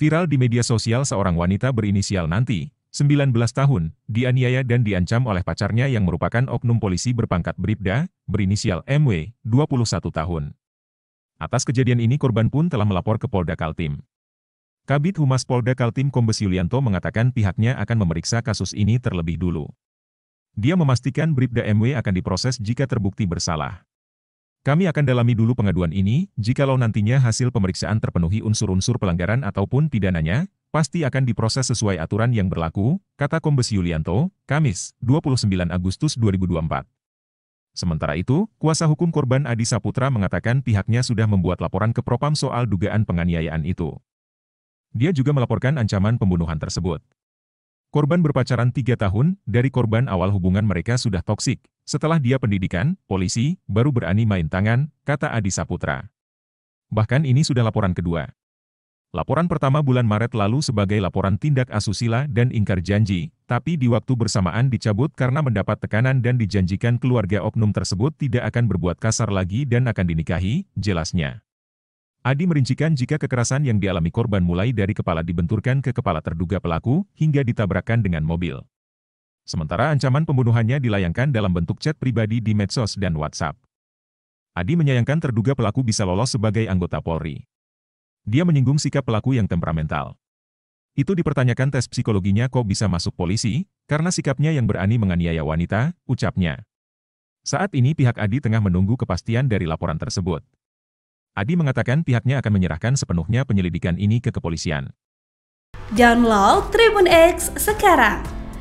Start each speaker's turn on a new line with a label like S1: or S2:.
S1: Viral di media sosial seorang wanita berinisial Nanti, 19 tahun, dianiaya dan diancam oleh pacarnya yang merupakan oknum polisi berpangkat Bribda, berinisial MW, 21 tahun. Atas kejadian ini korban pun telah melapor ke Polda Kaltim. Kabit Humas Polda Kaltim Kombes Yulianto mengatakan pihaknya akan memeriksa kasus ini terlebih dulu. Dia memastikan Bribda MW akan diproses jika terbukti bersalah. Kami akan dalami dulu pengaduan ini, jikalau nantinya hasil pemeriksaan terpenuhi unsur-unsur pelanggaran ataupun pidananya, pasti akan diproses sesuai aturan yang berlaku, kata Kombes Yulianto, Kamis, 29 Agustus 2024. Sementara itu, kuasa hukum korban Adi Saputra mengatakan pihaknya sudah membuat laporan ke Propam soal dugaan penganiayaan itu. Dia juga melaporkan ancaman pembunuhan tersebut. Korban berpacaran tiga tahun, dari korban awal hubungan mereka sudah toksik, setelah dia pendidikan, polisi, baru berani main tangan, kata Adi Saputra. Bahkan ini sudah laporan kedua. Laporan pertama bulan Maret lalu sebagai laporan tindak asusila dan ingkar janji, tapi di waktu bersamaan dicabut karena mendapat tekanan dan dijanjikan keluarga oknum tersebut tidak akan berbuat kasar lagi dan akan dinikahi, jelasnya. Adi merincikan jika kekerasan yang dialami korban mulai dari kepala dibenturkan ke kepala terduga pelaku, hingga ditabrakkan dengan mobil. Sementara ancaman pembunuhannya dilayangkan dalam bentuk chat pribadi di medsos dan WhatsApp. Adi menyayangkan terduga pelaku bisa lolos sebagai anggota Polri. Dia menyinggung sikap pelaku yang temperamental. Itu dipertanyakan tes psikologinya kok bisa masuk polisi, karena sikapnya yang berani menganiaya wanita, ucapnya. Saat ini pihak Adi tengah menunggu kepastian dari laporan tersebut. Adi mengatakan pihaknya akan menyerahkan sepenuhnya penyelidikan ini ke kepolisian.
S2: Download Tribun X sekarang